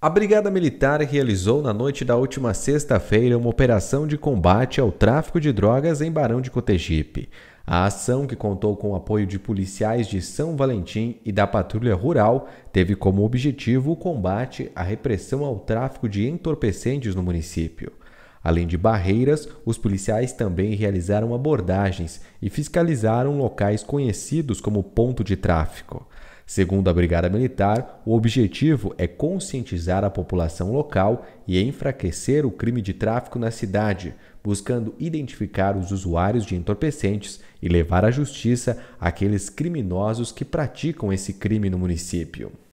A Brigada Militar realizou na noite da última sexta-feira uma operação de combate ao tráfico de drogas em Barão de Cotegipe. A ação, que contou com o apoio de policiais de São Valentim e da Patrulha Rural, teve como objetivo o combate à repressão ao tráfico de entorpecentes no município. Além de barreiras, os policiais também realizaram abordagens e fiscalizaram locais conhecidos como ponto de tráfico. Segundo a Brigada Militar, o objetivo é conscientizar a população local e enfraquecer o crime de tráfico na cidade, buscando identificar os usuários de entorpecentes e levar à justiça aqueles criminosos que praticam esse crime no município.